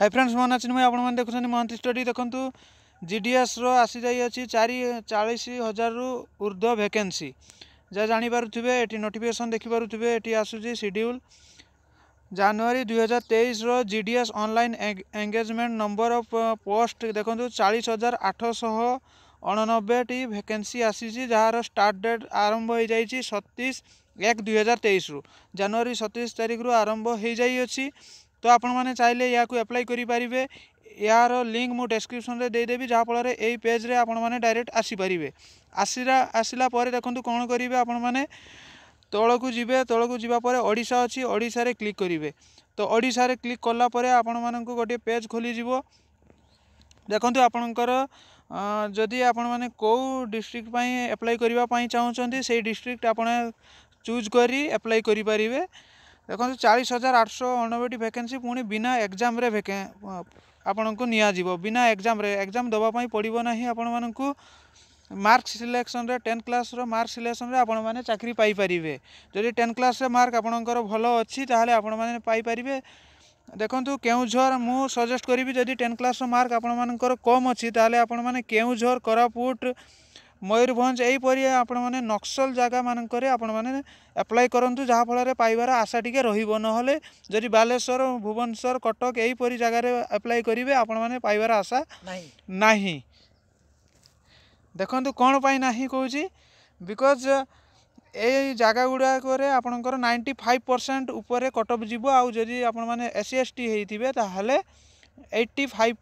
high friends ମୋ ନାଁ ଚିନ୍ମୟ ଆପଣମାନେ ଦେଖୁଛନ୍ତି ମହାନ୍ତି ଷ୍ଟଡ଼ି ଦେଖନ୍ତୁ ଜିଡିଏସ୍ର ଆସିଯାଇଅଛି ଚାରି ଚାଳିଶ ହଜାରରୁ ଉର୍ଦ୍ଧ୍ୱ ଭେକେନ୍ସି ଯାହା ଜାଣିପାରୁଥିବେ ଏଠି ନୋଟିଫିକେସନ୍ ଦେଖିପାରୁଥିବେ ଏଠି ଆସୁଛି ସିଡ୍ୟୁଲ୍ ଜାନୁଆରୀ ଦୁଇହଜାର ତେଇଶର G D S online engagement number of post ଦେଖନ୍ତୁ ଚାଳିଶ ହଜାର ଆଠଶହ ଅଣନବେଟି ଭେକେନ୍ସି ଆସିଛି ଯାହାର ଷ୍ଟାର୍ଟ ଡେଟ୍ ଆରମ୍ଭ ହୋଇଯାଇଛି ସତିଶ ଏକ ଦୁଇହଜାର ତେଇଶରୁ ଜାନୁଆରୀ ସତିଶ ତାରିଖରୁ ଆରମ୍ଭ ହୋଇଯାଇଅଛି তো ଆପଣମାନେ ଚାହିଁଲେ ଏହାକୁ ଆପ୍ଲାଏ କରିପାରିବେ ଏହାର ଲିଙ୍କ୍ ମୁଁ ଡେସ୍କ୍ରିପ୍ସନ୍ରେ ଦେଇଦେବି ଯାହାଫଳରେ ଏହି ପେଜ୍ରେ ଆପଣମାନେ ଡାଇରେକ୍ଟ ଆସିପାରିବେ ଆସିଲା ଆସିଲା ପରେ ଦେଖନ୍ତୁ କ'ଣ କରିବେ ଆପଣମାନେ ତଳକୁ ଯିବେ ତଳକୁ ଯିବା ପରେ ଓଡ଼ିଶା ଅଛି ଓଡ଼ିଶାରେ କ୍ଲିକ୍ କରିବେ ତ ଓଡ଼ିଶାରେ କ୍ଲିକ୍ କଲା ପରେ ଆପଣମାନଙ୍କୁ ଗୋଟିଏ ପେଜ୍ ଖୋଲିଯିବ ଦେଖନ୍ତୁ ଆପଣଙ୍କର ଯଦି ଆପଣମାନେ କେଉଁ ଡିଷ୍ଟ୍ରିକ୍ଟ ପାଇଁ ଆପ୍ଲାଏ କରିବା ପାଇଁ ଚାହୁଁଛନ୍ତି ସେଇ ଡିଷ୍ଟ୍ରିକ୍ଟ ଆପଣ ଚୁଜ୍ କରି ଆପ୍ଲାଏ କରିପାରିବେ দেখুন চাଳିଶ ହଜାର ଆଠଶହ ଅଣାନବେଟି ଭ୍ୟାକେନ୍ସି ପୁଣି ବିନା ଏକ୍ଜାମ୍ରେ ଭେକେ ଆପଣଙ୍କୁ ନିଆଯିବ ବିନା ଏକ୍ଜାମ୍ରେ ଏକ୍ଜାମ୍ ଦେବା ପାଇଁ ପଡ଼ିବ ନାହିଁ ଆପଣମାନଙ୍କୁ ମାର୍କ ସିଲେକ୍ସନ୍ରେ ଟେନ୍ଥ କ୍ଲାସ୍ର ମାର୍କ ସିଲେକ୍ସନ୍ରେ ଆପଣମାନେ ଚାକିରି ପାଇପାରିବେ ଯଦି ଟେନ୍ଥ କ୍ଲାସ୍ରେ ମାର୍କ ଆପଣଙ୍କର ଭଲ ଅଛି ତାହେଲେ ଆପଣମାନେ ପାଇପାରିବେ ଦେଖନ୍ତୁ କେଉଁଝର ମୁଁ ସଜେଷ୍ଟ କରିବି ଯଦି ଟେନ୍ଥ କ୍ଲାସ୍ର ମାର୍କ ଆପଣମାନଙ୍କର କମ୍ ଅଛି ତାହେଲେ ଆପଣମାନେ କେଉଁଝର କୋରାପୁଟ ମୟୂରଭଞ୍ଜ ଏହିପରି ଆପଣମାନେ ନକ୍ସଲ ଜାଗାମାନଙ୍କରେ ଆପଣମାନେ ଆପ୍ଲାଏ କରନ୍ତୁ ଯାହାଫଳରେ ପାଇବାର ଆଶା ଟିକେ ରହିବ ନହେଲେ ଯଦି ବାଲେଶ୍ୱର ଭୁବନେଶ୍ୱର କଟକ ଏହିପରି ଜାଗାରେ ଆପ୍ଲାଏ କରିବେ ଆପଣମାନେ ପାଇବାର ଆଶା ନାହିଁ ଦେଖନ୍ତୁ କ'ଣ ପାଇଁ ନାହିଁ କହୁଛି ବିକଜ୍ ଏଇ ଜାଗା ଗୁଡ଼ାକରେ ଆପଣଙ୍କର ନାଇଣ୍ଟି ଫାଇଭ୍ ପରସେଣ୍ଟ ଉପରେ କଟଅଫ୍ ଯିବ ଆଉ ଯଦି ଆପଣମାନେ ଏସ୍ ସି ଏସ୍ ଟି ହେଇଥିବେ ତାହେଲେ ଏଇଟି ଫାଇଭ୍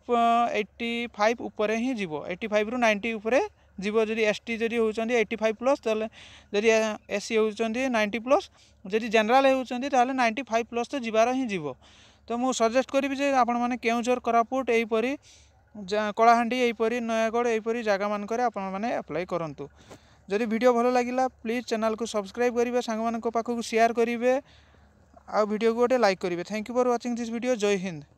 ଏଇଟି ଫାଇଭ୍ ଉପରେ ହିଁ ଯିବ ଏଇଟି ଫାଇଭ୍ରୁ ନାଇଣ୍ଟି ଉପରେ जीव जदि एस टी जदि होती एट्टी फाइव प्लस जदि एस सी होती नाइंटी प्लस जदि जेनेल होती नाइंटी फाइव प्लस तो जीवार हिं जीव तो मुझे सजेस्ट करी जे आपने केउझर कोरापुट यहीपरि କଳାହାଣ୍ଡି ଏହିପରି ନୟାଗଡ଼ ଏହିପରି ଜାଗାମାନଙ୍କରେ ଆପଣମାନେ ଆପ୍ଲାଏ କରନ୍ତୁ ଯଦି ଭିଡ଼ିଓ ଭଲ ଲାଗିଲା ପ୍ଲିଜ୍ ଚ୍ୟାନେଲ୍କୁ ସବସ୍କ୍ରାଇବ୍ କରିବେ ସାଙ୍ଗମାନଙ୍କ ପାଖକୁ ସେୟାର୍ କରିବେ ଆଉ ଭିଡ଼ିଓକୁ ଗୋଟେ ଲାଇକ୍ କରିବେ thank you for watching this video ଜୟ ହିନ୍ଦ